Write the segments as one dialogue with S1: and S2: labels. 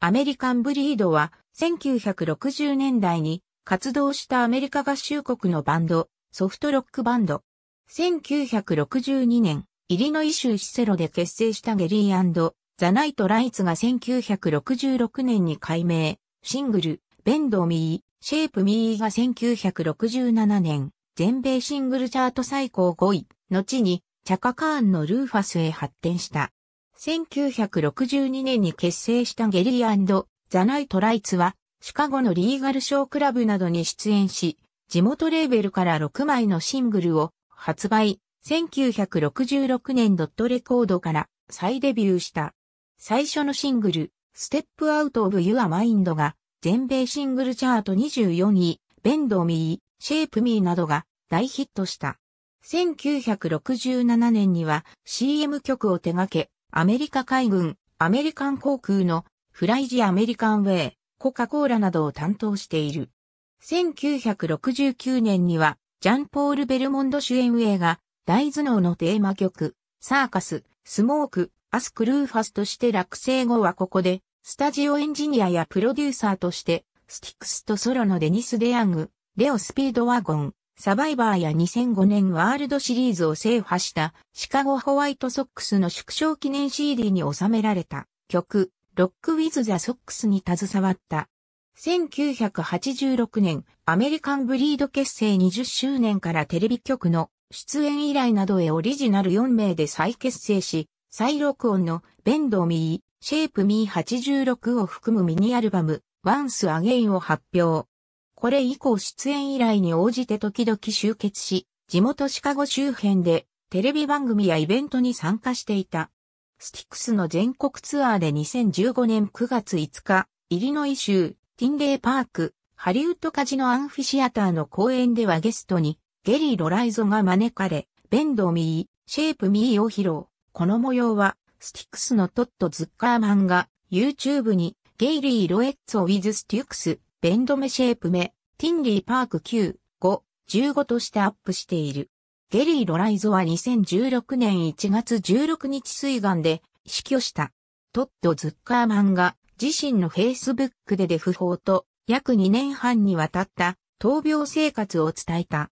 S1: アメリカンブリードは1960年代に活動したアメリカ合衆国のバンド、ソフトロックバンド。1962年、イリノイ州シセロで結成したゲリーザ・ナイト・ライツが1966年に改名、シングル、ベンド・ミー、シェイプ・ミーが1967年、全米シングルチャート最高5位、後に、チャカ・カーンのルーファスへ発展した。1962年に結成したゲリーザ・ナイト・ライツは、シカゴのリーガルショークラブなどに出演し、地元レーベルから6枚のシングルを発売、1966年ドットレコードから再デビューした。最初のシングル、ステップアウトオブユアマインドが、全米シングルチャート24位、ベンドミー、シェイプミーなどが大ヒットした。1967年には CM 曲を手掛け、アメリカ海軍、アメリカン航空のフライジアメリカンウェイ、コカ・コーラなどを担当している。1969年には、ジャンポール・ベルモンド主演ウェイが、大頭脳のテーマ曲、サーカス、スモーク、アスクルーファスとして落成後はここで、スタジオエンジニアやプロデューサーとして、スティックスとソロのデニス・デヤング、レオ・スピードワゴン、サバイバーや2005年ワールドシリーズを制覇したシカゴホワイトソックスの縮小記念 CD に収められた曲、ロックウィズザソックスに携わった。1986年、アメリカンブリード結成20周年からテレビ局の出演依頼などへオリジナル4名で再結成し、再録音のベンドミー、シェイプミー86を含むミニアルバム、ワンスアゲインを発表。これ以降出演依頼に応じて時々集結し、地元シカゴ周辺でテレビ番組やイベントに参加していた。スティックスの全国ツアーで2015年9月5日、イリノイ州、ティンレイパーク、ハリウッドカジノアンフィシアターの公演ではゲストに、ゲリー・ロライゾが招かれ、ベンド・ミー、シェイプ・ミーを披露。この模様は、スティックスのトット・ズッカーマンが、YouTube に、ゲイリー・ロエッツォ・ウィズ・スティクス、ベンドメシェープ目、ティンリーパーク9、5、15としてアップしている。ゲリー・ロライゾは2016年1月16日水岸で死去した。トッド・ズッカーマンが自身のフェイスブックでで不法と約2年半にわたった闘病生活を伝えた。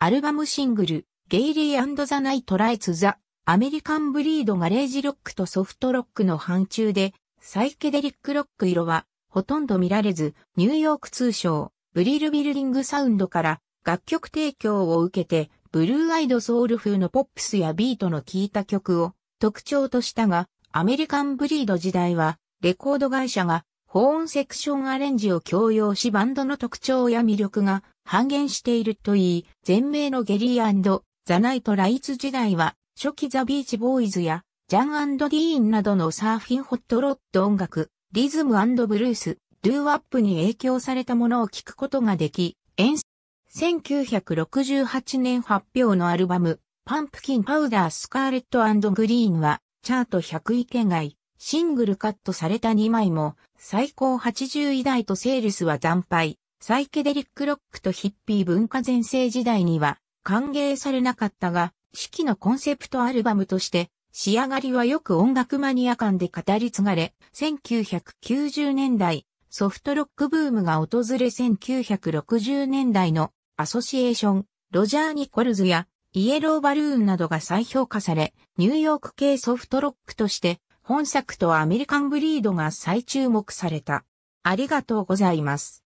S1: アルバムシングル、ゲイリーザ・ナイト・ライツ・ザ・アメリカン・ブリードガレージロックとソフトロックの範疇で、サイケデリックロック色はほとんど見られず、ニューヨーク通称、ブリルビルディングサウンドから楽曲提供を受けて、ブルーアイドソウル風のポップスやビートの効いた曲を特徴としたが、アメリカンブリード時代は、レコード会社が保温セクションアレンジを強要しバンドの特徴や魅力が半減しているといい、全名のゲリーザ・ナイト・ライツ時代は、初期ザ・ビーチ・ボーイズや、ジャン・ディーンなどのサーフィンホットロッド音楽、リズムブルース、ドゥーアップに影響されたものを聞くことができ、演1968年発表のアルバム、パンプキンパウダースカーレットグリーンは、チャート100位圏外、シングルカットされた2枚も、最高80位台とセールスは惨敗、サイケデリックロックとヒッピー文化前世時代には、歓迎されなかったが、四季のコンセプトアルバムとして、仕上がりはよく音楽マニア間で語り継がれ、1990年代、ソフトロックブームが訪れ1960年代のアソシエーション、ロジャー・ニコルズやイエローバルーンなどが再評価され、ニューヨーク系ソフトロックとして本作とアメリカンブリードが再注目された。ありがとうございます。